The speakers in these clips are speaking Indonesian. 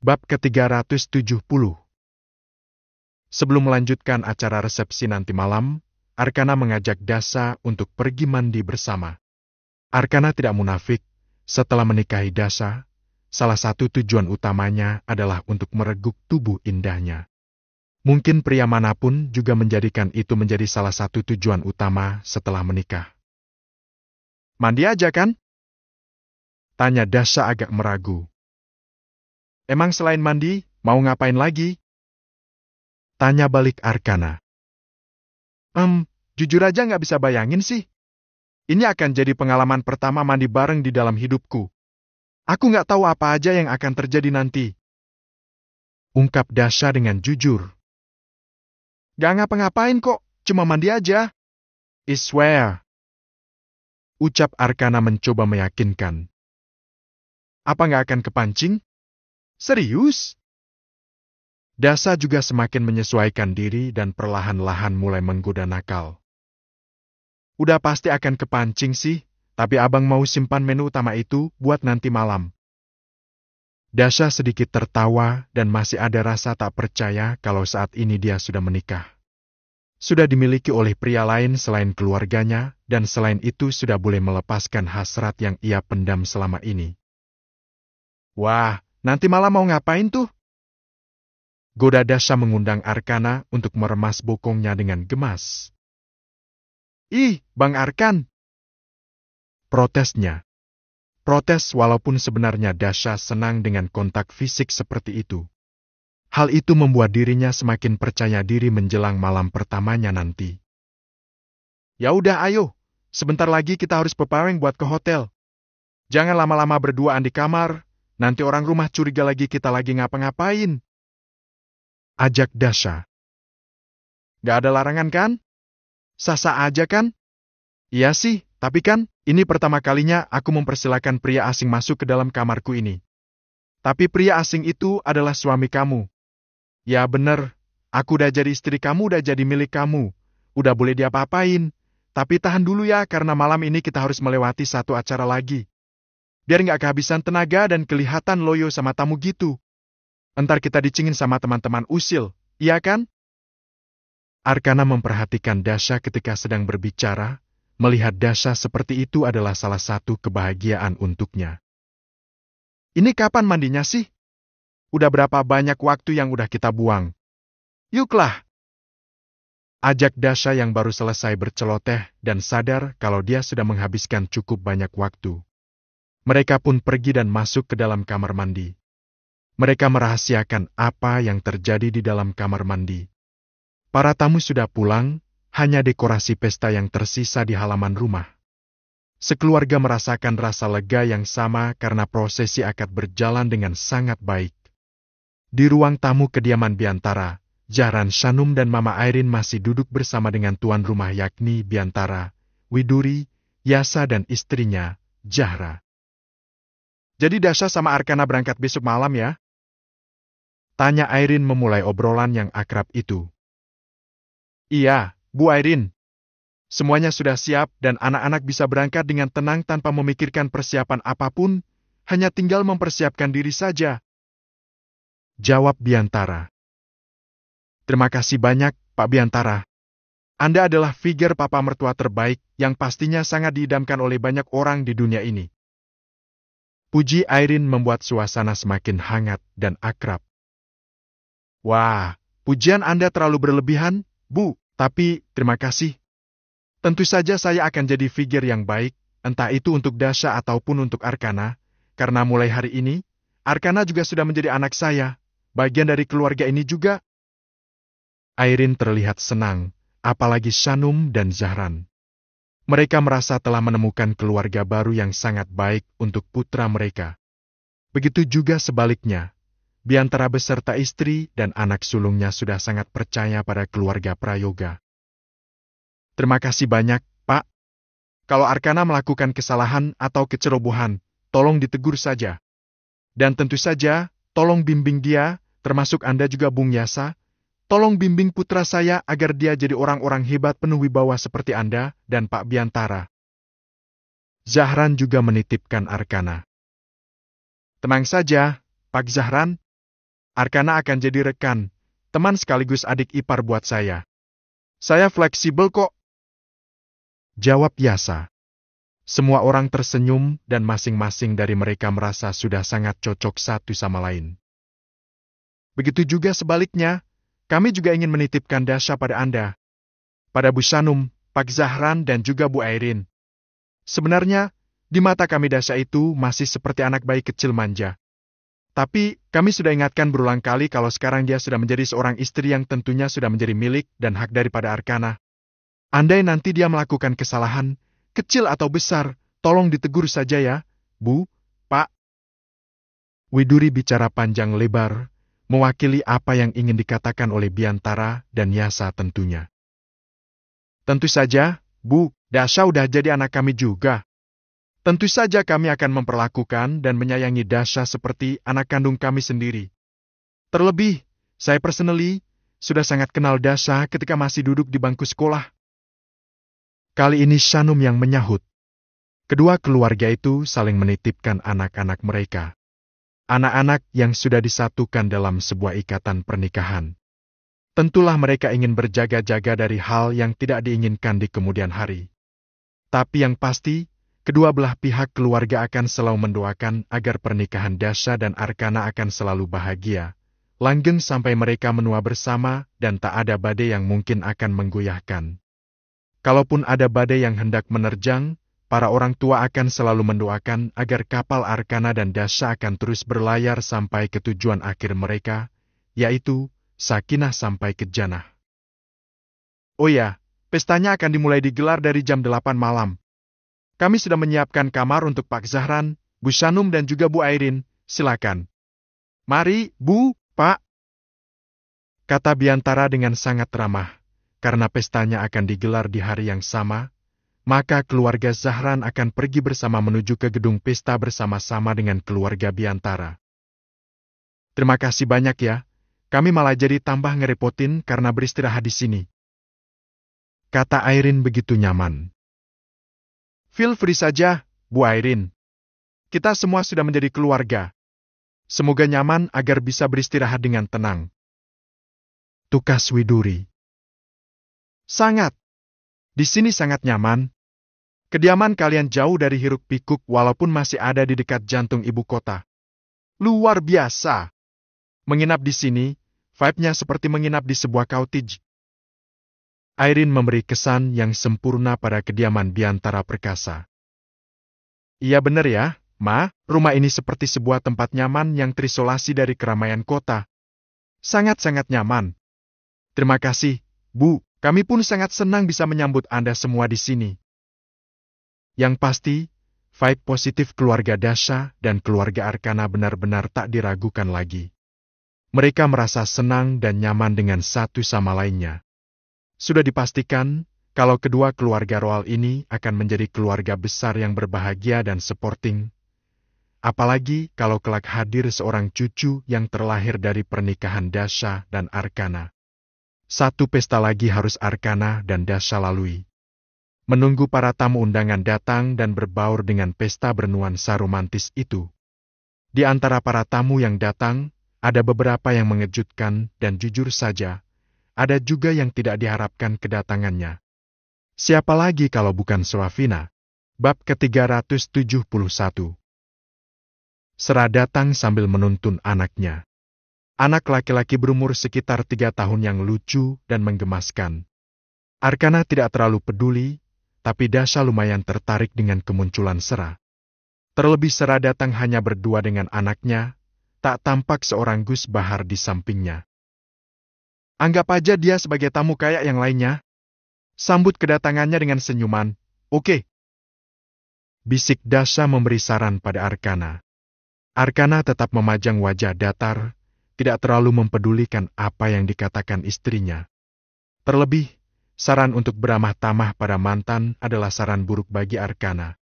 Bab ke-370 Sebelum melanjutkan acara resepsi nanti malam, Arkana mengajak Dasa untuk pergi mandi bersama. Arkana tidak munafik, setelah menikahi Dasa, salah satu tujuan utamanya adalah untuk mereguk tubuh indahnya. Mungkin pria manapun juga menjadikan itu menjadi salah satu tujuan utama setelah menikah. Mandi aja kan? Tanya Dasa agak meragu. Emang selain mandi, mau ngapain lagi? Tanya balik Arkana. Em, jujur aja nggak bisa bayangin sih. Ini akan jadi pengalaman pertama mandi bareng di dalam hidupku. Aku nggak tahu apa aja yang akan terjadi nanti. Ungkap Dasha dengan jujur. Gak ngapa-ngapain kok, cuma mandi aja. I swear. Ucap Arkana mencoba meyakinkan. Apa nggak akan kepancing? Serius? Dasa juga semakin menyesuaikan diri dan perlahan-lahan mulai menggoda nakal. Udah pasti akan kepancing sih, tapi abang mau simpan menu utama itu buat nanti malam. Dasha sedikit tertawa dan masih ada rasa tak percaya kalau saat ini dia sudah menikah. Sudah dimiliki oleh pria lain selain keluarganya, dan selain itu sudah boleh melepaskan hasrat yang ia pendam selama ini. Wah, Nanti malam mau ngapain tuh? Goda Dasha mengundang Arkana untuk meremas bokongnya dengan gemas. Ih, Bang Arkan! Protesnya. Protes walaupun sebenarnya Dasha senang dengan kontak fisik seperti itu. Hal itu membuat dirinya semakin percaya diri menjelang malam pertamanya nanti. Ya udah ayo, sebentar lagi kita harus peparing buat ke hotel. Jangan lama-lama berduaan di kamar, Nanti orang rumah curiga lagi kita lagi ngapa-ngapain. Ajak Dasha. Gak ada larangan kan? Sasa aja kan? Iya sih, tapi kan, ini pertama kalinya aku mempersilahkan pria asing masuk ke dalam kamarku ini. Tapi pria asing itu adalah suami kamu. Ya bener, aku udah jadi istri kamu, udah jadi milik kamu. Udah boleh diapa-apain. Tapi tahan dulu ya, karena malam ini kita harus melewati satu acara lagi biar nggak kehabisan tenaga dan kelihatan loyo sama tamu gitu. Entar kita dicingin sama teman-teman usil, iya kan? Arkana memperhatikan Dasha ketika sedang berbicara, melihat Dasha seperti itu adalah salah satu kebahagiaan untuknya. Ini kapan mandinya sih? Udah berapa banyak waktu yang udah kita buang? Yuklah! Ajak Dasha yang baru selesai berceloteh dan sadar kalau dia sudah menghabiskan cukup banyak waktu. Mereka pun pergi dan masuk ke dalam kamar mandi. Mereka merahasiakan apa yang terjadi di dalam kamar mandi. Para tamu sudah pulang, hanya dekorasi pesta yang tersisa di halaman rumah. Sekeluarga merasakan rasa lega yang sama karena prosesi akad berjalan dengan sangat baik. Di ruang tamu kediaman Biantara, Jaran, Shanum dan Mama Airin masih duduk bersama dengan tuan rumah yakni Biantara, Widuri, Yasa dan istrinya, Jahra. Jadi Dasha sama Arkana berangkat besok malam ya? Tanya Airin memulai obrolan yang akrab itu. Iya, Bu Airin. Semuanya sudah siap dan anak-anak bisa berangkat dengan tenang tanpa memikirkan persiapan apapun, hanya tinggal mempersiapkan diri saja. Jawab Biantara. Terima kasih banyak, Pak Biantara. Anda adalah figur papa mertua terbaik yang pastinya sangat diidamkan oleh banyak orang di dunia ini. Puji Airin membuat suasana semakin hangat dan akrab. Wah, pujian Anda terlalu berlebihan, Bu, tapi terima kasih. Tentu saja saya akan jadi figur yang baik, entah itu untuk Dasha ataupun untuk Arkana, karena mulai hari ini, Arkana juga sudah menjadi anak saya, bagian dari keluarga ini juga. Airin terlihat senang, apalagi Shanum dan Zahran. Mereka merasa telah menemukan keluarga baru yang sangat baik untuk putra mereka. Begitu juga sebaliknya, Biantara beserta istri dan anak sulungnya sudah sangat percaya pada keluarga Prayoga. Terima kasih banyak, Pak. Kalau Arkana melakukan kesalahan atau kecerobohan, tolong ditegur saja. Dan tentu saja, tolong bimbing dia, termasuk Anda juga Bung Yasa, Tolong bimbing putra saya agar dia jadi orang-orang hebat penuh wibawa seperti Anda dan Pak Biantara. Zahran juga menitipkan Arkana. Tenang saja, Pak Zahran. Arkana akan jadi rekan, teman sekaligus adik ipar buat saya. Saya fleksibel kok. Jawab Yasa. Semua orang tersenyum dan masing-masing dari mereka merasa sudah sangat cocok satu sama lain. Begitu juga sebaliknya, kami juga ingin menitipkan Dasha pada Anda, pada Bu Sanum, Pak Zahran, dan juga Bu Airin. Sebenarnya, di mata kami Dasha itu masih seperti anak bayi kecil manja. Tapi, kami sudah ingatkan berulang kali kalau sekarang dia sudah menjadi seorang istri yang tentunya sudah menjadi milik dan hak daripada Arkana. Andai nanti dia melakukan kesalahan, kecil atau besar, tolong ditegur saja ya, Bu, Pak. Widuri bicara panjang lebar, mewakili apa yang ingin dikatakan oleh Biantara dan Yasa tentunya. Tentu saja, Bu, Dasha udah jadi anak kami juga. Tentu saja kami akan memperlakukan dan menyayangi Dasha seperti anak kandung kami sendiri. Terlebih, saya personally sudah sangat kenal Dasha ketika masih duduk di bangku sekolah. Kali ini Shanum yang menyahut. Kedua keluarga itu saling menitipkan anak-anak mereka anak-anak yang sudah disatukan dalam sebuah ikatan pernikahan. Tentulah mereka ingin berjaga-jaga dari hal yang tidak diinginkan di kemudian hari. Tapi yang pasti, kedua belah pihak keluarga akan selalu mendoakan agar pernikahan Dasha dan Arkana akan selalu bahagia, langgeng sampai mereka menua bersama dan tak ada badai yang mungkin akan menggoyahkan. Kalaupun ada badai yang hendak menerjang, para orang tua akan selalu mendoakan agar kapal Arkana dan Dasha akan terus berlayar sampai ke tujuan akhir mereka, yaitu Sakinah sampai ke Janah. Oh ya, pestanya akan dimulai digelar dari jam 8 malam. Kami sudah menyiapkan kamar untuk Pak Zahran, Bu Shanum dan juga Bu Airin, silakan. Mari, Bu, Pak. Kata Biantara dengan sangat ramah, karena pestanya akan digelar di hari yang sama, maka keluarga Zahran akan pergi bersama menuju ke gedung pesta bersama-sama dengan keluarga Biantara. Terima kasih banyak ya, kami malah jadi tambah ngerepotin karena beristirahat di sini. Kata Airin begitu nyaman. Feel free saja, Bu Airin. Kita semua sudah menjadi keluarga. Semoga nyaman agar bisa beristirahat dengan tenang. Tukas Widuri. Sangat. Di sini sangat nyaman. Kediaman kalian jauh dari hiruk-pikuk walaupun masih ada di dekat jantung ibu kota. Luar biasa. Menginap di sini, vibe-nya seperti menginap di sebuah cottage. Airin memberi kesan yang sempurna pada kediaman di antara Perkasa. Iya benar ya, Ma, rumah ini seperti sebuah tempat nyaman yang terisolasi dari keramaian kota. Sangat-sangat nyaman. Terima kasih, Bu. Kami pun sangat senang bisa menyambut Anda semua di sini. Yang pasti, vibe positif keluarga Dasha dan keluarga Arkana benar-benar tak diragukan lagi. Mereka merasa senang dan nyaman dengan satu sama lainnya. Sudah dipastikan kalau kedua keluarga Roal ini akan menjadi keluarga besar yang berbahagia dan supporting. Apalagi kalau kelak hadir seorang cucu yang terlahir dari pernikahan Dasha dan Arkana. Satu pesta lagi harus Arkana dan Dasha lalui. Menunggu para tamu undangan datang dan berbaur dengan pesta bernuansa romantis itu. Di antara para tamu yang datang, ada beberapa yang mengejutkan dan jujur saja, ada juga yang tidak diharapkan kedatangannya. Siapa lagi kalau bukan Suafina? Bab ke-371 Sera datang sambil menuntun anaknya anak laki-laki berumur sekitar tiga tahun yang lucu dan menggemaskan. Arkana tidak terlalu peduli, tapi Dasha lumayan tertarik dengan kemunculan Sera. Terlebih Sera datang hanya berdua dengan anaknya, tak tampak seorang Gus Bahar di sampingnya. Anggap aja dia sebagai tamu kayak yang lainnya. Sambut kedatangannya dengan senyuman, oke. Okay. Bisik Dasha memberi saran pada Arkana. Arkana tetap memajang wajah datar, tidak terlalu mempedulikan apa yang dikatakan istrinya. Terlebih, saran untuk beramah tamah pada mantan adalah saran buruk bagi Arkana.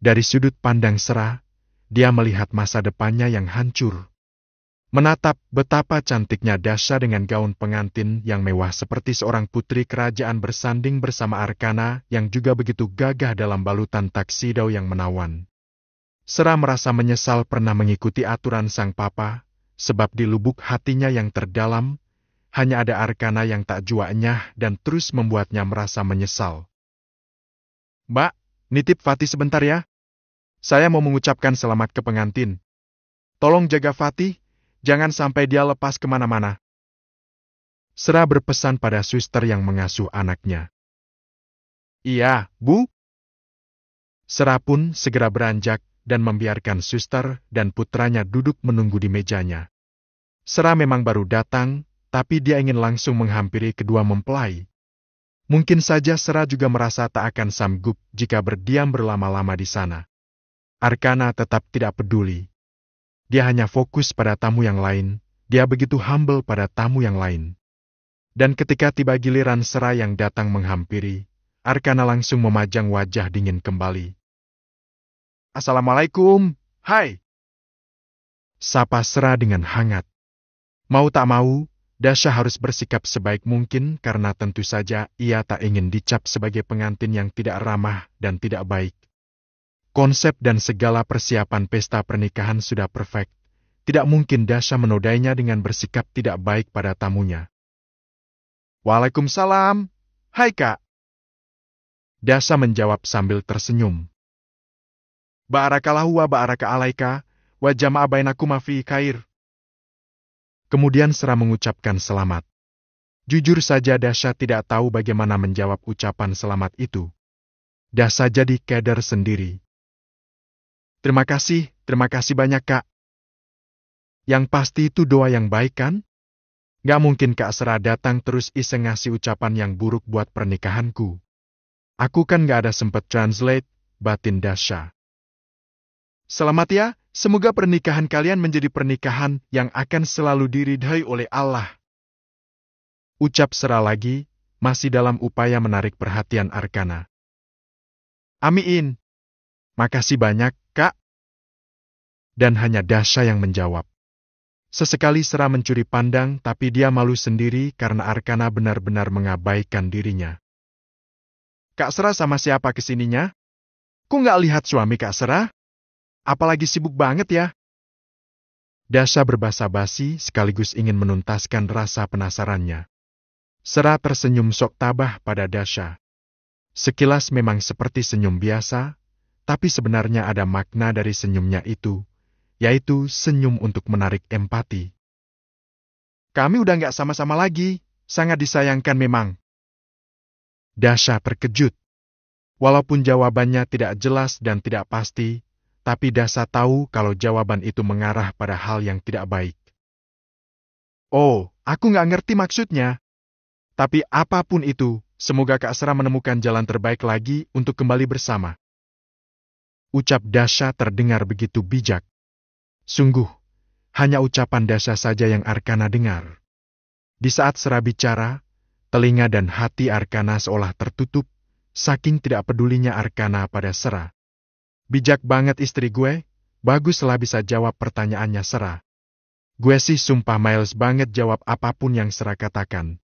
Dari sudut pandang Serah, dia melihat masa depannya yang hancur. Menatap betapa cantiknya Dasha dengan gaun pengantin yang mewah seperti seorang putri kerajaan bersanding bersama Arkana yang juga begitu gagah dalam balutan taksido yang menawan. Sera merasa menyesal pernah mengikuti aturan sang papa sebab di lubuk hatinya yang terdalam, hanya ada arkana yang tak nyah dan terus membuatnya merasa menyesal. Mbak, nitip Fatih sebentar ya. Saya mau mengucapkan selamat ke pengantin. Tolong jaga Fatih, jangan sampai dia lepas kemana-mana. Serah berpesan pada suster yang mengasuh anaknya. Iya, Bu. Serah pun segera beranjak dan membiarkan suster dan putranya duduk menunggu di mejanya. Serah memang baru datang, tapi dia ingin langsung menghampiri kedua mempelai. Mungkin saja Serah juga merasa tak akan sanggup jika berdiam berlama-lama di sana. Arkana tetap tidak peduli. Dia hanya fokus pada tamu yang lain, dia begitu humble pada tamu yang lain. Dan ketika tiba giliran Serah yang datang menghampiri, Arkana langsung memajang wajah dingin kembali. Assalamualaikum, hai. Sapa Sera dengan hangat. Mau tak mau, Dasha harus bersikap sebaik mungkin karena tentu saja ia tak ingin dicap sebagai pengantin yang tidak ramah dan tidak baik. Konsep dan segala persiapan pesta pernikahan sudah perfect. Tidak mungkin Dasha menodainya dengan bersikap tidak baik pada tamunya. Waalaikumsalam. Hai kak. Dasha menjawab sambil tersenyum. Ba'arakallahu wa ba'araka alaika, wa jama'a bainakuma kair. Kemudian Sera mengucapkan selamat. Jujur saja Dasha tidak tahu bagaimana menjawab ucapan selamat itu. Dasha jadi keder sendiri. Terima kasih, terima kasih banyak kak. Yang pasti itu doa yang baik kan? Gak mungkin Kak Sera datang terus iseng ngasih ucapan yang buruk buat pernikahanku. Aku kan gak ada sempat translate, batin Dasha. Selamat ya, semoga pernikahan kalian menjadi pernikahan yang akan selalu diridhai oleh Allah. Ucap Sera lagi, masih dalam upaya menarik perhatian Arkana. Amin. Makasih banyak, Kak. Dan hanya Dasha yang menjawab. Sesekali Sera mencuri pandang tapi dia malu sendiri karena Arkana benar-benar mengabaikan dirinya. Kak Sera sama siapa kesininya? Ku nggak lihat suami Kak Sera? Apalagi sibuk banget ya. Dasha berbahasa basi sekaligus ingin menuntaskan rasa penasarannya. Serah tersenyum sok tabah pada Dasha. Sekilas memang seperti senyum biasa, tapi sebenarnya ada makna dari senyumnya itu, yaitu senyum untuk menarik empati. Kami udah nggak sama-sama lagi, sangat disayangkan memang. Dasha terkejut. Walaupun jawabannya tidak jelas dan tidak pasti, tapi Dasa tahu kalau jawaban itu mengarah pada hal yang tidak baik. Oh, aku nggak ngerti maksudnya. Tapi apapun itu, semoga Kak Sera menemukan jalan terbaik lagi untuk kembali bersama. Ucap Dasha terdengar begitu bijak. Sungguh, hanya ucapan Dasha saja yang Arkana dengar. Di saat Sera bicara, telinga dan hati Arkana seolah tertutup, saking tidak pedulinya Arkana pada Sera. Bijak banget istri gue, baguslah bisa jawab pertanyaannya Sera. Gue sih sumpah miles banget jawab apapun yang Sera katakan.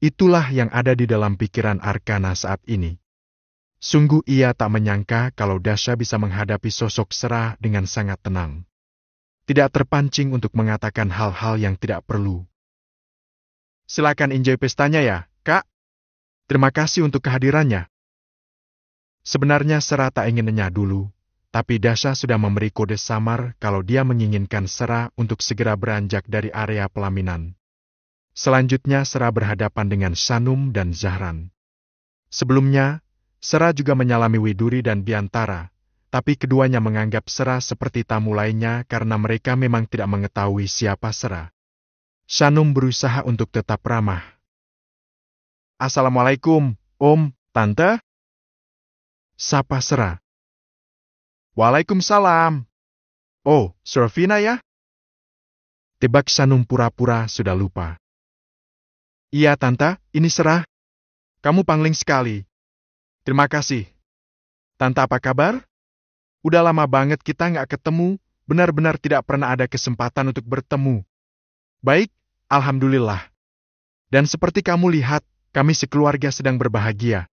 Itulah yang ada di dalam pikiran Arkana saat ini. Sungguh ia tak menyangka kalau Dasha bisa menghadapi sosok Sera dengan sangat tenang. Tidak terpancing untuk mengatakan hal-hal yang tidak perlu. Silakan enjoy pestanya ya, Kak. Terima kasih untuk kehadirannya. Sebenarnya Sera tak ingin nenyah dulu, tapi Dasha sudah memberi kode samar kalau dia menginginkan Sera untuk segera beranjak dari area pelaminan. Selanjutnya Sera berhadapan dengan Sanum dan Zahran. Sebelumnya, Sera juga menyalami Widuri dan Biantara, tapi keduanya menganggap Sera seperti tamu lainnya karena mereka memang tidak mengetahui siapa Sera. Sanum berusaha untuk tetap ramah. Assalamualaikum, Om, Tante sapa Sera. Waalaikumsalam. Oh, Sorvina ya? Tebak Sanum pura-pura sudah lupa. Iya, Tanta, ini Serah. Kamu pangling sekali. Terima kasih. Tanta apa kabar? Udah lama banget kita nggak ketemu, benar-benar tidak pernah ada kesempatan untuk bertemu. Baik, Alhamdulillah. Dan seperti kamu lihat, kami sekeluarga sedang berbahagia.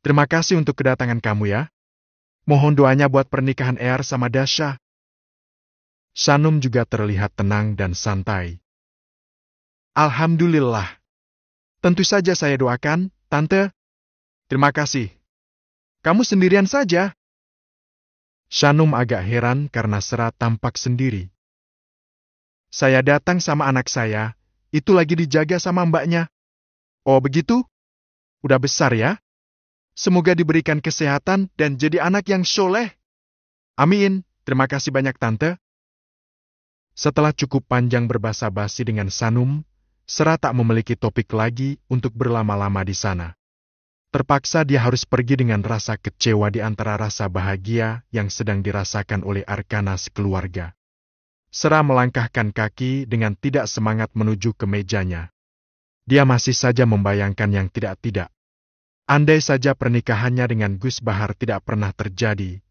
Terima kasih untuk kedatangan kamu ya. Mohon doanya buat pernikahan Er sama Dasha. Sanum juga terlihat tenang dan santai. Alhamdulillah. Tentu saja saya doakan, Tante. Terima kasih. Kamu sendirian saja. Sanum agak heran karena Sera tampak sendiri. Saya datang sama anak saya, itu lagi dijaga sama mbaknya. Oh begitu? Udah besar ya? Semoga diberikan kesehatan dan jadi anak yang soleh. Amin. Terima kasih banyak Tante. Setelah cukup panjang berbahasa basi dengan Sanum, Sera tak memiliki topik lagi untuk berlama-lama di sana. Terpaksa dia harus pergi dengan rasa kecewa di antara rasa bahagia yang sedang dirasakan oleh Arkanas keluarga. Sera melangkahkan kaki dengan tidak semangat menuju ke mejanya. Dia masih saja membayangkan yang tidak-tidak. Andai saja pernikahannya dengan Gus Bahar tidak pernah terjadi,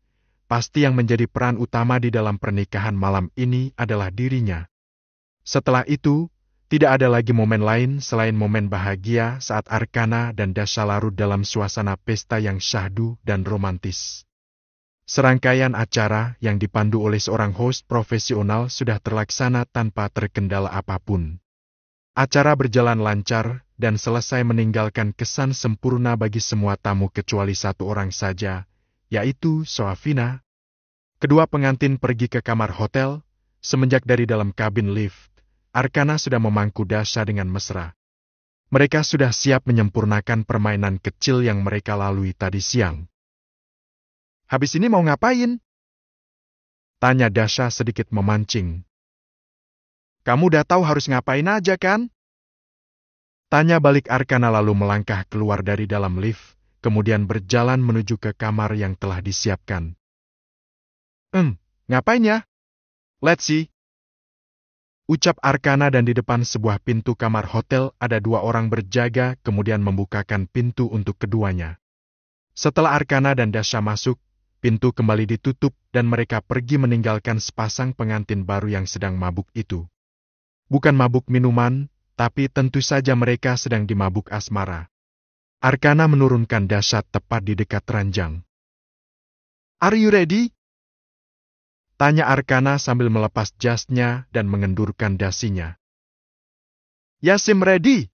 pasti yang menjadi peran utama di dalam pernikahan malam ini adalah dirinya. Setelah itu, tidak ada lagi momen lain selain momen bahagia saat Arkana dan Dasha larut dalam suasana pesta yang syahdu dan romantis. Serangkaian acara yang dipandu oleh seorang host profesional sudah terlaksana tanpa terkendala apapun. Acara berjalan lancar dan selesai meninggalkan kesan sempurna bagi semua tamu kecuali satu orang saja, yaitu Soafina. Kedua pengantin pergi ke kamar hotel, semenjak dari dalam kabin lift, Arkana sudah memangku dasa dengan mesra. Mereka sudah siap menyempurnakan permainan kecil yang mereka lalui tadi siang. Habis ini mau ngapain? Tanya Dasha sedikit memancing. Kamu udah tahu harus ngapain aja kan? Tanya balik Arkana lalu melangkah keluar dari dalam lift, kemudian berjalan menuju ke kamar yang telah disiapkan. Hmm, ngapain ya? Let's see. Ucap Arkana dan di depan sebuah pintu kamar hotel ada dua orang berjaga kemudian membukakan pintu untuk keduanya. Setelah Arkana dan Dasha masuk, pintu kembali ditutup dan mereka pergi meninggalkan sepasang pengantin baru yang sedang mabuk itu. Bukan mabuk minuman, tapi tentu saja mereka sedang dimabuk asmara. Arkana menurunkan dasat tepat di dekat ranjang. Are you ready? Tanya Arkana sambil melepas jasnya dan mengendurkan dasinya. Yasim ready!